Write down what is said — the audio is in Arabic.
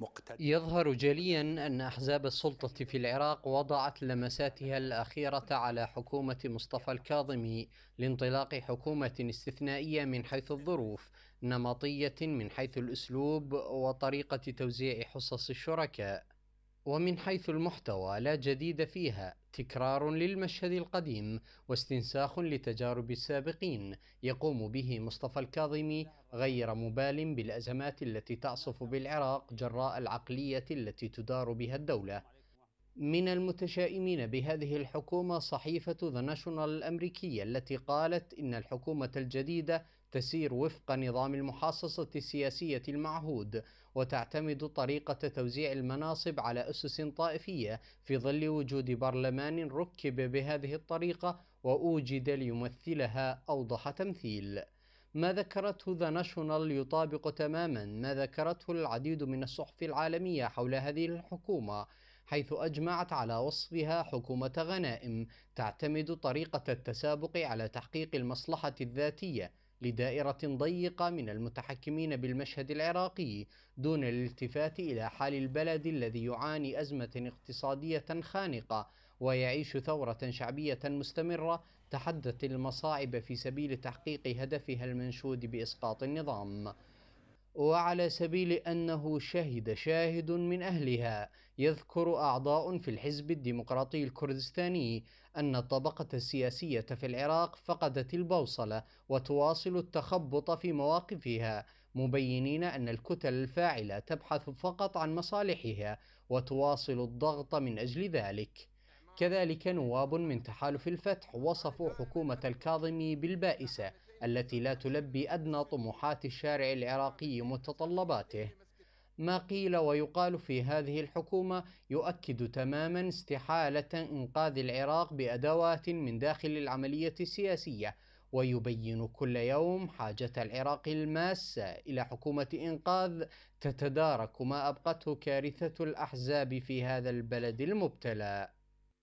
مقتدر يظهر جليا أن أحزاب السلطة في العراق وضعت لمساتها الأخيرة على حكومة مصطفى الكاظمي لانطلاق حكومة استثنائية من حيث الظروف نمطية من حيث الأسلوب وطريقة توزيع حصص الشركاء ومن حيث المحتوى لا جديد فيها تكرار للمشهد القديم واستنساخ لتجارب السابقين يقوم به مصطفى الكاظمي غير مبال بالازمات التي تعصف بالعراق جراء العقليه التي تدار بها الدوله من المتشائمين بهذه الحكومة صحيفة ذا ناشونال الأمريكية التي قالت إن الحكومة الجديدة تسير وفق نظام المحاصصة السياسية المعهود وتعتمد طريقة توزيع المناصب على أسس طائفية في ظل وجود برلمان ركب بهذه الطريقة وأوجد ليمثلها أوضح تمثيل ما ذكرته ذا ناشونال يطابق تماما ما ذكرته العديد من الصحف العالمية حول هذه الحكومة حيث أجمعت على وصفها حكومة غنائم تعتمد طريقة التسابق على تحقيق المصلحة الذاتية لدائرة ضيقة من المتحكمين بالمشهد العراقي دون الالتفات إلى حال البلد الذي يعاني أزمة اقتصادية خانقة ويعيش ثورة شعبية مستمرة تحدت المصاعب في سبيل تحقيق هدفها المنشود بإسقاط النظام وعلى سبيل أنه شهد شاهد من أهلها يذكر أعضاء في الحزب الديمقراطي الكردستاني أن الطبقة السياسية في العراق فقدت البوصلة وتواصل التخبط في مواقفها مبينين أن الكتل الفاعلة تبحث فقط عن مصالحها وتواصل الضغط من أجل ذلك كذلك نواب من تحالف الفتح وصفوا حكومة الكاظمي بالبائسة التي لا تلبي أدنى طموحات الشارع العراقي متطلباته ما قيل ويقال في هذه الحكومة يؤكد تماما استحالة إنقاذ العراق بأدوات من داخل العملية السياسية ويبين كل يوم حاجة العراق الماسة إلى حكومة إنقاذ تتدارك ما أبقته كارثة الأحزاب في هذا البلد المبتلى